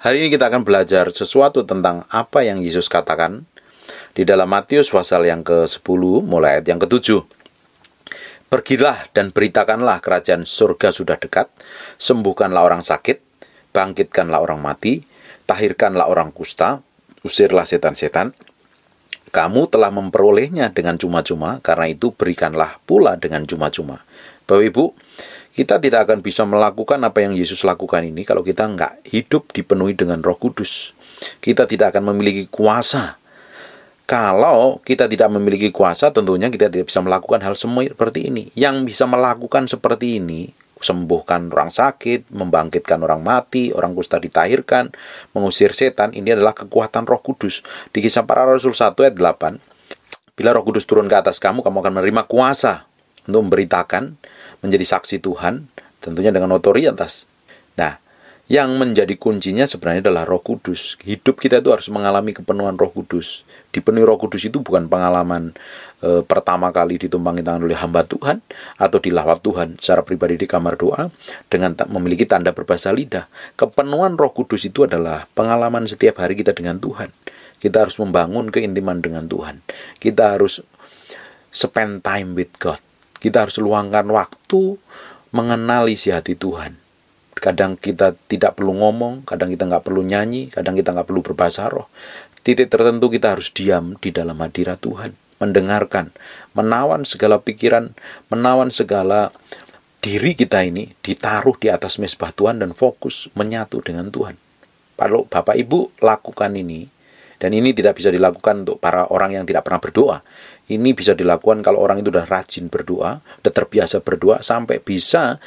Hari ini kita akan belajar sesuatu tentang apa yang Yesus katakan di dalam Matius pasal yang ke-10 mulai ayat yang ke-7. Pergilah dan beritakanlah kerajaan surga sudah dekat, sembuhkanlah orang sakit, bangkitkanlah orang mati, tahirkanlah orang kusta, usirlah setan-setan. Kamu telah memperolehnya dengan cuma-cuma, karena itu berikanlah pula dengan cuma-cuma. Bapak Ibu, kita tidak akan bisa melakukan apa yang Yesus lakukan ini kalau kita nggak hidup dipenuhi dengan roh kudus. Kita tidak akan memiliki kuasa. Kalau kita tidak memiliki kuasa, tentunya kita tidak bisa melakukan hal seperti ini. Yang bisa melakukan seperti ini, sembuhkan orang sakit, membangkitkan orang mati, orang kusta ditahirkan, mengusir setan, ini adalah kekuatan roh kudus. Di kisah para rasul 1 ayat 8, Bila roh kudus turun ke atas kamu, kamu akan menerima kuasa untuk memberitakan menjadi saksi Tuhan tentunya dengan otoritas. Nah, yang menjadi kuncinya sebenarnya adalah Roh Kudus. Hidup kita itu harus mengalami kepenuhan Roh Kudus. Dipenuhi Roh Kudus itu bukan pengalaman e, pertama kali ditumpangi tangan oleh hamba Tuhan atau dilawat Tuhan secara pribadi di kamar doa dengan tak memiliki tanda berbahasa lidah. Kepenuhan Roh Kudus itu adalah pengalaman setiap hari kita dengan Tuhan. Kita harus membangun keintiman dengan Tuhan. Kita harus spend time with God kita harus luangkan waktu mengenali si hati Tuhan. Kadang kita tidak perlu ngomong, kadang kita nggak perlu nyanyi, kadang kita nggak perlu berbahasa roh. Titik tertentu kita harus diam di dalam hadirat Tuhan, mendengarkan, menawan segala pikiran, menawan segala diri kita ini ditaruh di atas mesbah Tuhan dan fokus menyatu dengan Tuhan. Kalau Bapak Ibu lakukan ini, dan ini tidak bisa dilakukan untuk para orang yang tidak pernah berdoa. Ini bisa dilakukan kalau orang itu sudah rajin berdoa, sudah terbiasa berdoa, sampai bisa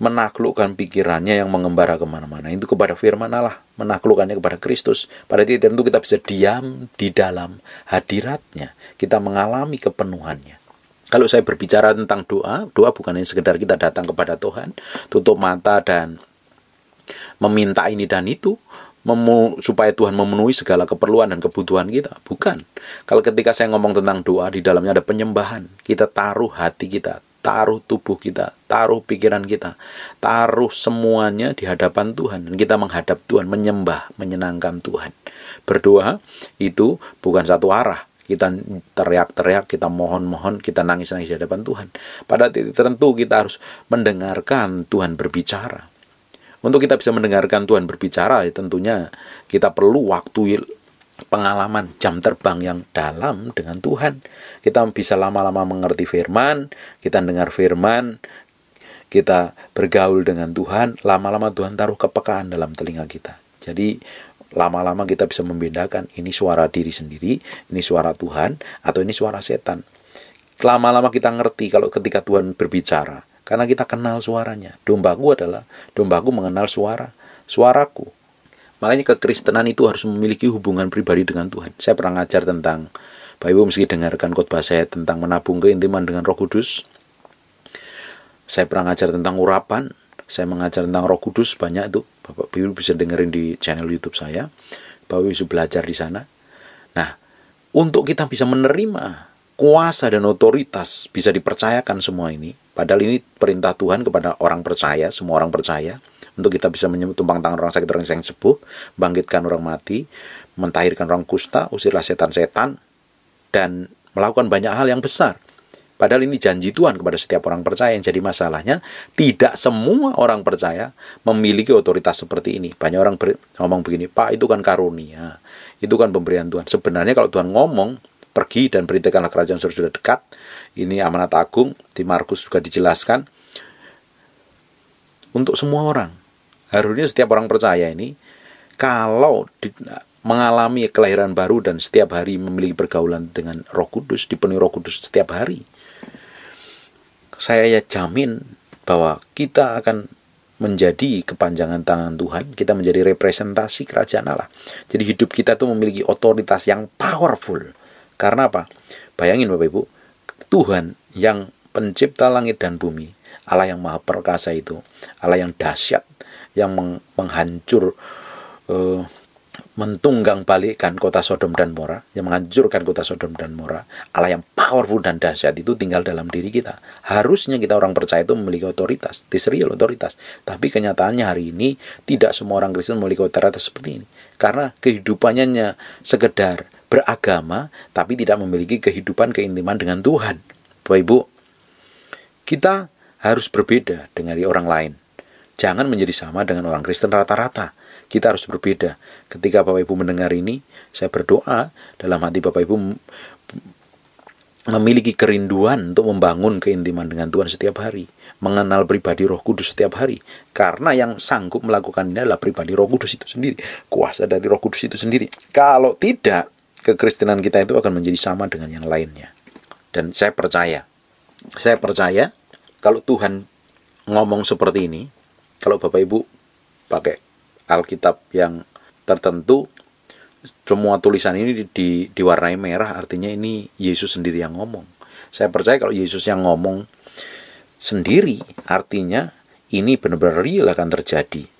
menaklukkan pikirannya yang mengembara kemana-mana itu kepada firman Allah menaklukkannya kepada Kristus pada titik tertentu kita bisa diam di dalam hadiratnya kita mengalami kepenuhannya kalau saya berbicara tentang doa doa bukan hanya sekedar kita datang kepada Tuhan tutup mata dan meminta ini dan itu supaya Tuhan memenuhi segala keperluan dan kebutuhan kita. Bukan. Kalau ketika saya ngomong tentang doa, di dalamnya ada penyembahan. Kita taruh hati kita, taruh tubuh kita, taruh pikiran kita, taruh semuanya di hadapan Tuhan. Dan kita menghadap Tuhan, menyembah, menyenangkan Tuhan. Berdoa itu bukan satu arah, kita teriak-teriak, kita mohon-mohon, kita nangis-nangis di hadapan Tuhan. Pada titik tertentu kita harus mendengarkan Tuhan berbicara. Untuk kita bisa mendengarkan Tuhan berbicara, ya tentunya kita perlu waktu pengalaman jam terbang yang dalam dengan Tuhan. Kita bisa lama-lama mengerti firman, kita dengar firman, kita bergaul dengan Tuhan, lama-lama Tuhan taruh kepekaan dalam telinga kita. Jadi lama-lama kita bisa membedakan ini suara diri sendiri, ini suara Tuhan, atau ini suara setan. Lama-lama kita ngerti kalau ketika Tuhan berbicara karena kita kenal suaranya. Dombaku adalah, dombaku mengenal suara, suaraku. Makanya kekristenan itu harus memiliki hubungan pribadi dengan Tuhan. Saya pernah ngajar tentang, Bapak Ibu mesti dengarkan khotbah saya tentang menabung keintiman dengan roh kudus. Saya pernah ngajar tentang urapan, saya mengajar tentang Roh Kudus banyak itu. Bapak Ibu bisa dengerin di channel YouTube saya Bapak Ibu bisa belajar di sana nah untuk kita bisa menerima kuasa dan otoritas bisa dipercayakan semua ini. Padahal ini perintah Tuhan kepada orang percaya, semua orang percaya, untuk kita bisa menyebut tumpang tangan orang sakit, orang yang sepuh, bangkitkan orang mati, mentahirkan orang kusta, usirlah setan-setan, dan melakukan banyak hal yang besar. Padahal ini janji Tuhan kepada setiap orang percaya yang jadi masalahnya tidak semua orang percaya memiliki otoritas seperti ini. Banyak orang ber- ngomong begini, Pak itu kan karunia, itu kan pemberian Tuhan. Sebenarnya kalau Tuhan ngomong pergi dan perintahkanlah kerajaan surga sudah dekat. Ini amanat agung di Markus juga dijelaskan untuk semua orang. Harusnya setiap orang percaya ini kalau di, mengalami kelahiran baru dan setiap hari memiliki pergaulan dengan Roh Kudus, dipenuhi Roh Kudus setiap hari. Saya ya jamin bahwa kita akan menjadi kepanjangan tangan Tuhan, kita menjadi representasi kerajaan Allah. Jadi hidup kita tuh memiliki otoritas yang powerful karena apa? Bayangin Bapak Ibu, Tuhan yang pencipta langit dan bumi, Allah yang maha perkasa itu, Allah yang dahsyat, yang menghancur, eh, mentunggang balikkan kota Sodom dan Mora, yang menghancurkan kota Sodom dan Mora, Allah yang powerful dan dahsyat itu tinggal dalam diri kita. Harusnya kita orang percaya itu memiliki otoritas, diserial otoritas. Tapi kenyataannya hari ini tidak semua orang Kristen memiliki otoritas seperti ini. Karena kehidupannya sekedar beragama tapi tidak memiliki kehidupan keintiman dengan Tuhan. Bapak Ibu, kita harus berbeda dengan orang lain. Jangan menjadi sama dengan orang Kristen rata-rata. Kita harus berbeda. Ketika Bapak Ibu mendengar ini, saya berdoa dalam hati Bapak Ibu memiliki kerinduan untuk membangun keintiman dengan Tuhan setiap hari, mengenal pribadi Roh Kudus setiap hari, karena yang sanggup melakukan ini adalah pribadi Roh Kudus itu sendiri, kuasa dari Roh Kudus itu sendiri. Kalau tidak, kekristenan kita itu akan menjadi sama dengan yang lainnya. Dan saya percaya, saya percaya kalau Tuhan ngomong seperti ini, kalau Bapak Ibu pakai Alkitab yang tertentu, semua tulisan ini di, di, diwarnai merah, artinya ini Yesus sendiri yang ngomong. Saya percaya kalau Yesus yang ngomong sendiri, artinya ini benar-benar real akan terjadi.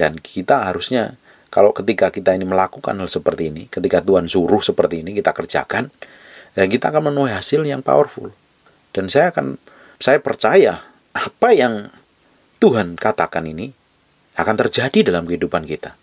Dan kita harusnya kalau ketika kita ini melakukan hal seperti ini, ketika Tuhan suruh seperti ini kita kerjakan, dan kita akan menuai hasil yang powerful. Dan saya akan saya percaya apa yang Tuhan katakan ini akan terjadi dalam kehidupan kita.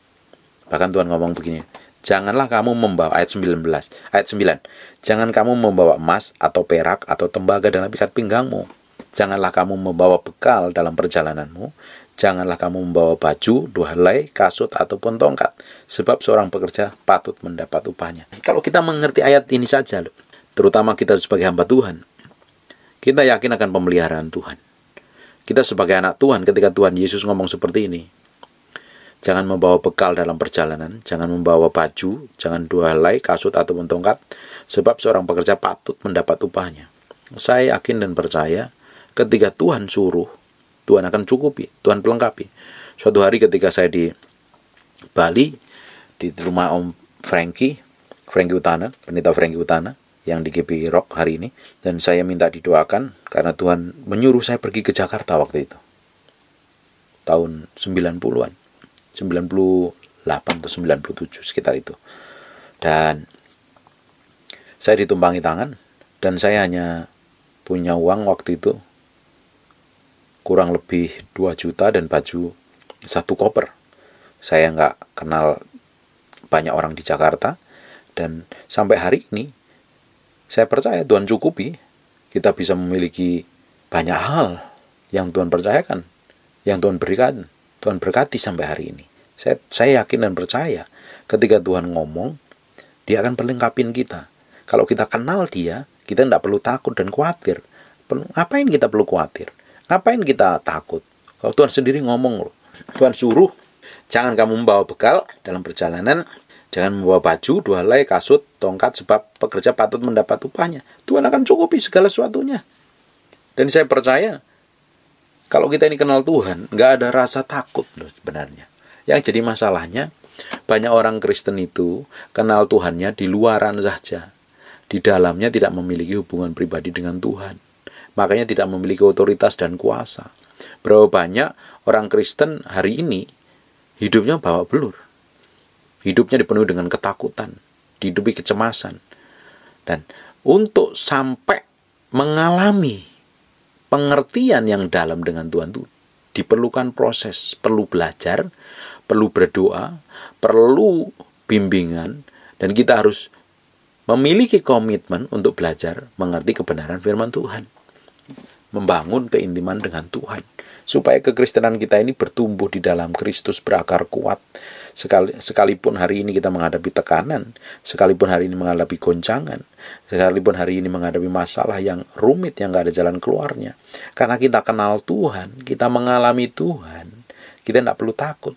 Bahkan Tuhan ngomong begini, janganlah kamu membawa ayat 19, ayat 9. Jangan kamu membawa emas atau perak atau tembaga dalam ikat pinggangmu. Janganlah kamu membawa bekal dalam perjalananmu Janganlah kamu membawa baju, dua helai, kasut, ataupun tongkat, sebab seorang pekerja patut mendapat upahnya. Kalau kita mengerti ayat ini saja, loh, terutama kita sebagai hamba Tuhan, kita yakin akan pemeliharaan Tuhan. Kita sebagai anak Tuhan, ketika Tuhan Yesus ngomong seperti ini, jangan membawa bekal dalam perjalanan, jangan membawa baju, jangan dua helai, kasut ataupun tongkat, sebab seorang pekerja patut mendapat upahnya. Saya yakin dan percaya ketika Tuhan suruh Tuhan akan cukupi, Tuhan pelengkapi. Suatu hari ketika saya di Bali, di rumah Om Frankie, Franky Utana, pendeta Franky Utana, yang di GP Rock hari ini, dan saya minta didoakan karena Tuhan menyuruh saya pergi ke Jakarta waktu itu. Tahun 90-an, 98 atau 97 sekitar itu. Dan saya ditumpangi tangan dan saya hanya punya uang waktu itu kurang lebih 2 juta dan baju satu koper. Saya nggak kenal banyak orang di Jakarta dan sampai hari ini saya percaya Tuhan cukupi kita bisa memiliki banyak hal yang Tuhan percayakan, yang Tuhan berikan, Tuhan berkati sampai hari ini. Saya, saya yakin dan percaya ketika Tuhan ngomong, dia akan perlengkapin kita. Kalau kita kenal dia, kita tidak perlu takut dan khawatir. ngapain kita perlu khawatir? Ngapain kita takut? Kalau Tuhan sendiri ngomong loh. Tuhan suruh, jangan kamu membawa bekal dalam perjalanan, jangan membawa baju, dua helai, kasut, tongkat, sebab pekerja patut mendapat upahnya. Tuhan akan cukupi segala sesuatunya. Dan saya percaya, kalau kita ini kenal Tuhan, nggak ada rasa takut loh sebenarnya. Yang jadi masalahnya, banyak orang Kristen itu kenal Tuhannya di luaran saja. Di dalamnya tidak memiliki hubungan pribadi dengan Tuhan makanya tidak memiliki otoritas dan kuasa. Berapa banyak orang Kristen hari ini hidupnya bawa belur. Hidupnya dipenuhi dengan ketakutan, dihidupi kecemasan. Dan untuk sampai mengalami pengertian yang dalam dengan Tuhan itu diperlukan proses, perlu belajar, perlu berdoa, perlu bimbingan, dan kita harus memiliki komitmen untuk belajar mengerti kebenaran firman Tuhan membangun keintiman dengan Tuhan supaya kekristenan kita ini bertumbuh di dalam Kristus berakar kuat Sekali, sekalipun hari ini kita menghadapi tekanan, sekalipun hari ini menghadapi goncangan, sekalipun hari ini menghadapi masalah yang rumit yang gak ada jalan keluarnya. Karena kita kenal Tuhan, kita mengalami Tuhan, kita tidak perlu takut.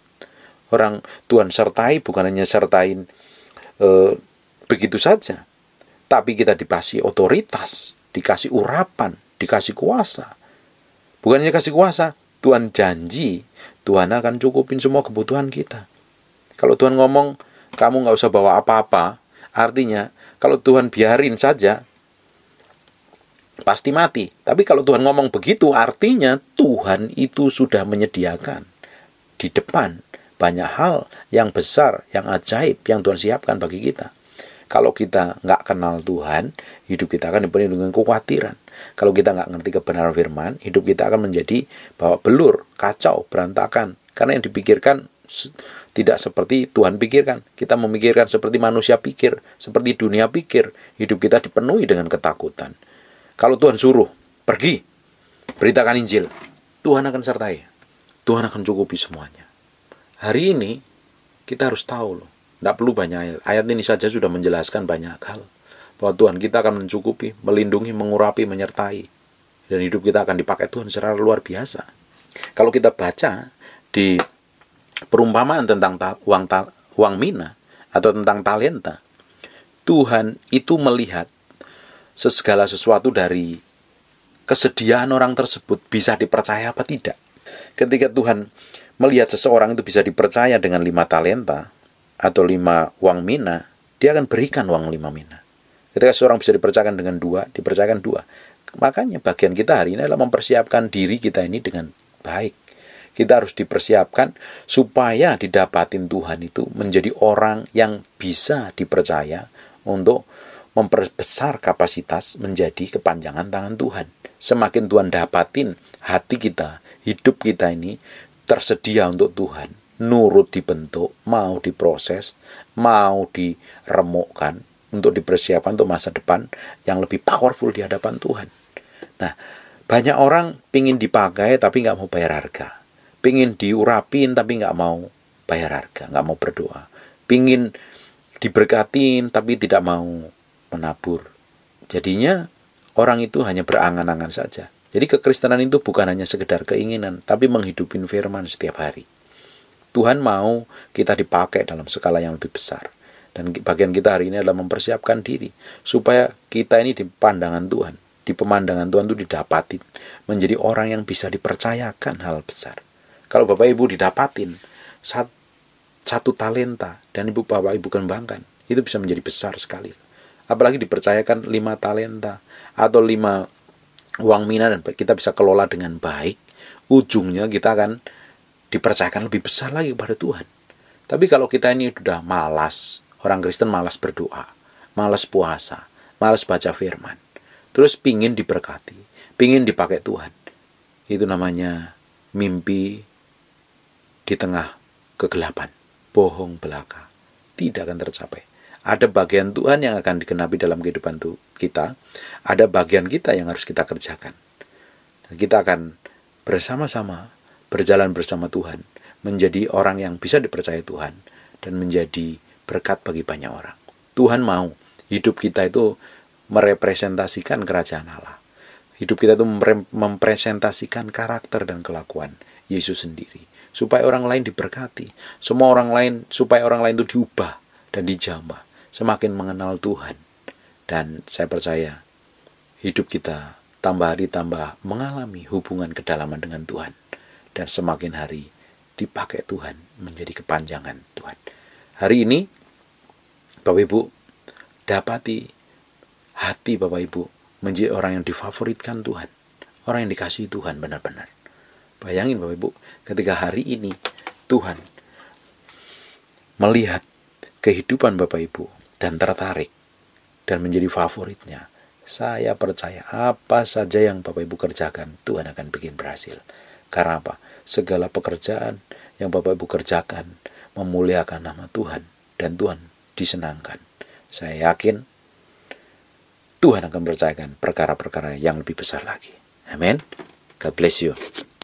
Orang Tuhan sertai bukan hanya sertain e, begitu saja, tapi kita dikasih otoritas, dikasih urapan, dikasih kuasa. Bukan hanya kasih kuasa, Tuhan janji Tuhan akan cukupin semua kebutuhan kita. Kalau Tuhan ngomong, kamu nggak usah bawa apa-apa, artinya kalau Tuhan biarin saja, pasti mati. Tapi kalau Tuhan ngomong begitu, artinya Tuhan itu sudah menyediakan di depan banyak hal yang besar, yang ajaib, yang Tuhan siapkan bagi kita. Kalau kita nggak kenal Tuhan, hidup kita akan dipenuhi dengan kekhawatiran. Kalau kita nggak ngerti kebenaran firman, hidup kita akan menjadi bawa belur, kacau, berantakan. Karena yang dipikirkan tidak seperti Tuhan pikirkan. Kita memikirkan seperti manusia pikir, seperti dunia pikir. Hidup kita dipenuhi dengan ketakutan. Kalau Tuhan suruh, pergi, beritakan Injil. Tuhan akan sertai. Tuhan akan cukupi semuanya. Hari ini kita harus tahu loh tidak perlu banyak ayat. Ayat ini saja sudah menjelaskan banyak hal. Bahwa Tuhan kita akan mencukupi, melindungi, mengurapi, menyertai. Dan hidup kita akan dipakai Tuhan secara luar biasa. Kalau kita baca di perumpamaan tentang ta uang, ta uang mina atau tentang talenta, Tuhan itu melihat segala sesuatu dari kesediaan orang tersebut bisa dipercaya apa tidak. Ketika Tuhan melihat seseorang itu bisa dipercaya dengan lima talenta, atau lima uang mina, dia akan berikan uang lima mina. Ketika seorang bisa dipercayakan dengan dua, dipercayakan dua. Makanya bagian kita hari ini adalah mempersiapkan diri kita ini dengan baik. Kita harus dipersiapkan supaya didapatin Tuhan itu menjadi orang yang bisa dipercaya untuk memperbesar kapasitas menjadi kepanjangan tangan Tuhan. Semakin Tuhan dapatin hati kita, hidup kita ini tersedia untuk Tuhan, nurut dibentuk, mau diproses, mau diremukkan untuk dipersiapkan untuk masa depan yang lebih powerful di hadapan Tuhan. Nah, banyak orang pingin dipakai tapi nggak mau bayar harga. Pingin diurapin tapi nggak mau bayar harga, nggak mau berdoa. Pingin diberkatin tapi tidak mau menabur. Jadinya orang itu hanya berangan-angan saja. Jadi kekristenan itu bukan hanya sekedar keinginan, tapi menghidupin firman setiap hari. Tuhan mau kita dipakai dalam skala yang lebih besar. Dan bagian kita hari ini adalah mempersiapkan diri supaya kita ini di pandangan Tuhan, di pemandangan Tuhan itu didapatin, menjadi orang yang bisa dipercayakan hal besar. Kalau Bapak Ibu didapatin satu, satu talenta dan Ibu Bapak Ibu kembangkan, itu bisa menjadi besar sekali. Apalagi dipercayakan lima talenta atau lima uang mina dan kita bisa kelola dengan baik, ujungnya kita akan dipercayakan lebih besar lagi kepada Tuhan. Tapi kalau kita ini sudah malas, orang Kristen malas berdoa, malas puasa, malas baca firman, terus pingin diberkati, pingin dipakai Tuhan. Itu namanya mimpi di tengah kegelapan, bohong belaka, tidak akan tercapai. Ada bagian Tuhan yang akan digenapi dalam kehidupan kita, ada bagian kita yang harus kita kerjakan. kita akan bersama-sama berjalan bersama Tuhan, menjadi orang yang bisa dipercaya Tuhan, dan menjadi berkat bagi banyak orang. Tuhan mau hidup kita itu merepresentasikan kerajaan Allah. Hidup kita itu mempresentasikan karakter dan kelakuan Yesus sendiri. Supaya orang lain diberkati. Semua orang lain, supaya orang lain itu diubah dan dijamah. Semakin mengenal Tuhan. Dan saya percaya hidup kita tambah hari tambah mengalami hubungan kedalaman dengan Tuhan dan semakin hari dipakai Tuhan menjadi kepanjangan Tuhan. Hari ini, Bapak Ibu, dapati hati Bapak Ibu menjadi orang yang difavoritkan Tuhan. Orang yang dikasihi Tuhan benar-benar. Bayangin Bapak Ibu, ketika hari ini Tuhan melihat kehidupan Bapak Ibu dan tertarik dan menjadi favoritnya, saya percaya apa saja yang Bapak Ibu kerjakan, Tuhan akan bikin berhasil. Karena apa? Segala pekerjaan yang Bapak Ibu kerjakan memuliakan nama Tuhan dan Tuhan disenangkan. Saya yakin Tuhan akan percayakan perkara-perkara yang lebih besar lagi. Amin. God bless you.